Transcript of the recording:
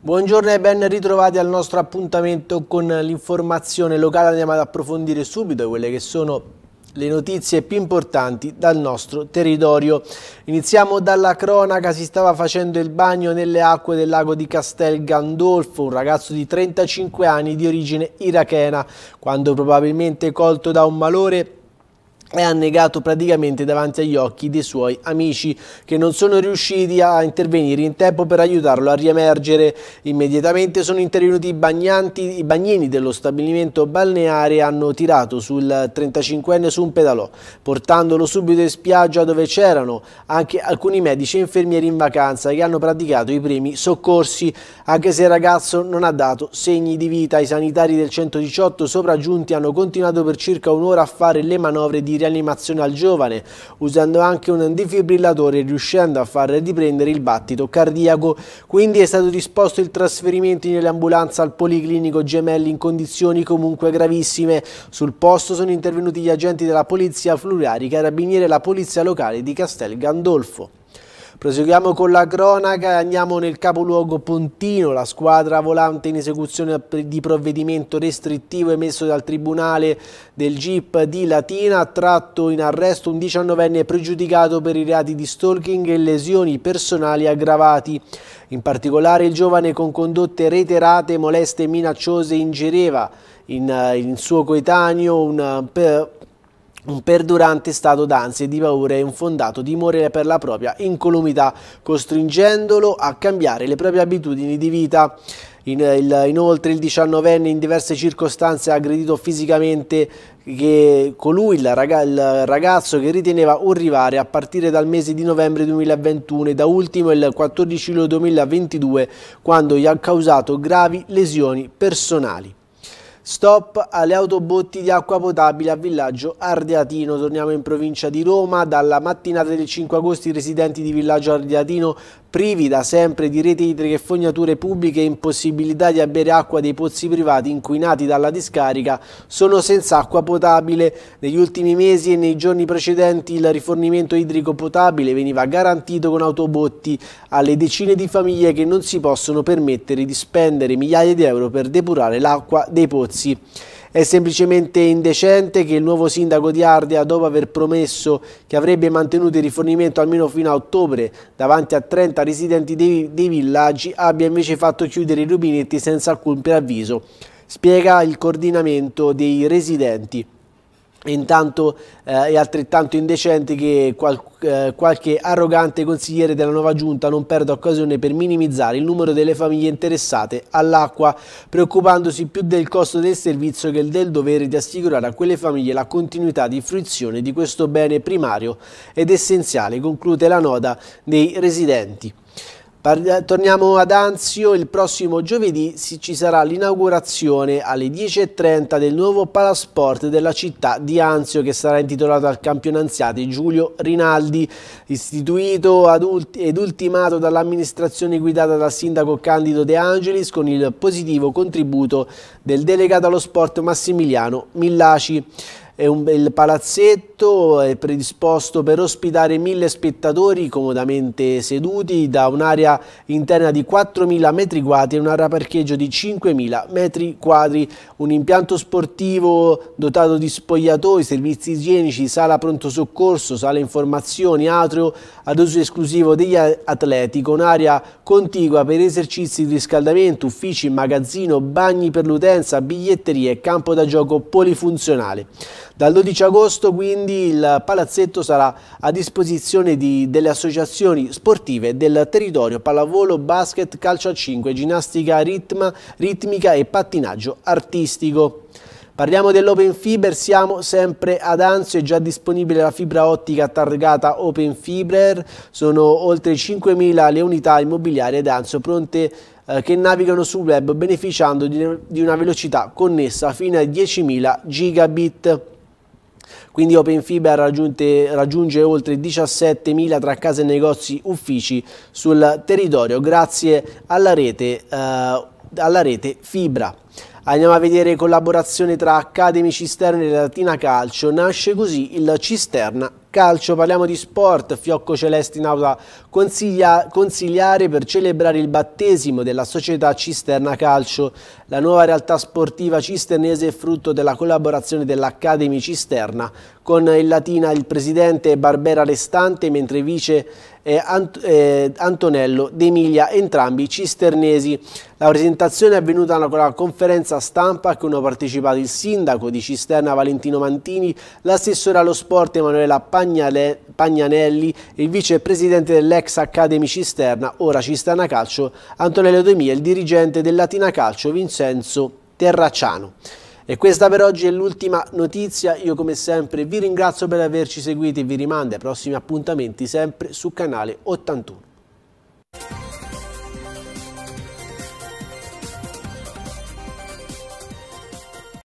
Buongiorno e ben ritrovati al nostro appuntamento con l'informazione locale. Andiamo ad approfondire subito quelle che sono le notizie più importanti dal nostro territorio. Iniziamo dalla cronaca, si stava facendo il bagno nelle acque del lago di Castel Gandolfo, un ragazzo di 35 anni di origine irachena, quando probabilmente colto da un malore è annegato praticamente davanti agli occhi dei suoi amici che non sono riusciti a intervenire in tempo per aiutarlo a riemergere. Immediatamente sono intervenuti i, bagnanti, i bagnini dello stabilimento balneare e hanno tirato sul 35enne su un pedalò, portandolo subito in spiaggia dove c'erano anche alcuni medici e infermieri in vacanza che hanno praticato i primi soccorsi, anche se il ragazzo non ha dato segni di vita. I sanitari del 118 sopraggiunti hanno continuato per circa un'ora a fare le manovre di rianimazione al giovane, usando anche un defibrillatore riuscendo a far riprendere il battito cardiaco. Quindi è stato disposto il trasferimento nell'ambulanza al Policlinico Gemelli in condizioni comunque gravissime. Sul posto sono intervenuti gli agenti della Polizia Fluviari, Carabinieri e la Polizia Locale di Castel Gandolfo. Proseguiamo con la cronaca e andiamo nel capoluogo Pontino. La squadra volante in esecuzione di provvedimento restrittivo emesso dal Tribunale del GIP di Latina ha tratto in arresto un 19enne pregiudicato per i reati di stalking e lesioni personali aggravati. In particolare il giovane con condotte reiterate, moleste e minacciose ingereva in, eh, in suo coetaneo un, eh, un perdurante stato d'ansia e di paura e un fondato timore per la propria incolumità, costringendolo a cambiare le proprie abitudini di vita. inoltre il 19enne in diverse circostanze ha aggredito fisicamente che colui, il, ragazzo che riteneva un rivale a partire dal mese di novembre 2021 e da ultimo il 14 luglio 2022 quando gli ha causato gravi lesioni personali. Stop alle autobotti di acqua potabile a Villaggio Ardeatino. Torniamo in provincia di Roma. Dalla mattinata del 5 agosto i residenti di Villaggio Ardeatino privi da sempre di reti idriche e fognature pubbliche e impossibilità di bere acqua dei pozzi privati inquinati dalla discarica sono senza acqua potabile. Negli ultimi mesi e nei giorni precedenti il rifornimento idrico potabile veniva garantito con autobotti alle decine di famiglie che non si possono permettere di spendere migliaia di euro per depurare l'acqua dei pozzi Renzi. È semplicemente indecente che il nuovo sindaco di Ardea, dopo aver promesso che avrebbe mantenuto il rifornimento almeno fino a ottobre davanti a 30 residenti dei, dei villaggi, abbia invece fatto chiudere i rubinetti senza alcun preavviso. Spiega il coordinamento dei residenti. Intanto eh, è altrettanto indecente che qual eh, qualche arrogante consigliere della nuova giunta non perda occasione per minimizzare il numero delle famiglie interessate all'acqua, preoccupandosi più del costo del servizio che del dovere di assicurare a quelle famiglie la continuità di fruizione di questo bene primario ed essenziale, conclude la nota dei residenti. Torniamo ad Anzio, il prossimo giovedì ci sarà l'inaugurazione alle 10.30 del nuovo palasport della città di Anzio che sarà intitolato al campione Giulio Rinaldi, istituito ed ultimato dall'amministrazione guidata dal sindaco Candido De Angelis con il positivo contributo del delegato allo sport Massimiliano Millaci è un bel palazzetto è predisposto per ospitare mille spettatori comodamente seduti da un'area interna di 4.000 metri quadri e un'area parcheggio di 5.000 metri quadri, un impianto sportivo dotato di spogliatoi, servizi igienici, sala pronto soccorso, sala informazioni, atrio ad uso esclusivo degli atleti con un'area contigua per esercizi di riscaldamento, uffici, magazzino, bagni per l'utenza, biglietterie e campo da gioco polifunzionale. Dal 12 agosto quindi il palazzetto sarà a disposizione di, delle associazioni sportive del territorio pallavolo, basket, calcio a 5, ginnastica ritma, ritmica e pattinaggio artistico. Parliamo dell'Open Fiber, siamo sempre ad Anzio, è già disponibile la fibra ottica targata Open Fiber, sono oltre 5.000 le unità immobiliari ad Anzio pronte eh, che navigano sul web beneficiando di, di una velocità connessa fino a 10.000 gigabit. Quindi Open OpenFiber raggiunge oltre 17.000 tra case e negozi uffici sul territorio grazie alla rete, eh, alla rete Fibra. Andiamo a vedere collaborazione tra Academy Cisterna e Latina Calcio. Nasce così il Cisterna calcio, parliamo di sport, Fiocco Celesti in aula consiglia, consigliare per celebrare il battesimo della società Cisterna Calcio. La nuova realtà sportiva cisternese è frutto della collaborazione dell'Academy Cisterna con il Latina il presidente Barbera Restante mentre vice eh, Ant eh, Antonello D'Emilia, entrambi cisternesi. La presentazione è avvenuta con la conferenza stampa a cui hanno partecipato il sindaco di Cisterna Valentino Mantini, l'assessore allo sport Emanuela Pazzi, Pagnale, Pagnanelli, il vicepresidente dell'ex Academy Cisterna, ora Cisterna Calcio, Antonello Demia, il dirigente del Latina Calcio, Vincenzo Terracciano. E questa per oggi è l'ultima notizia, io come sempre vi ringrazio per averci seguiti e vi rimando ai prossimi appuntamenti sempre su canale 81.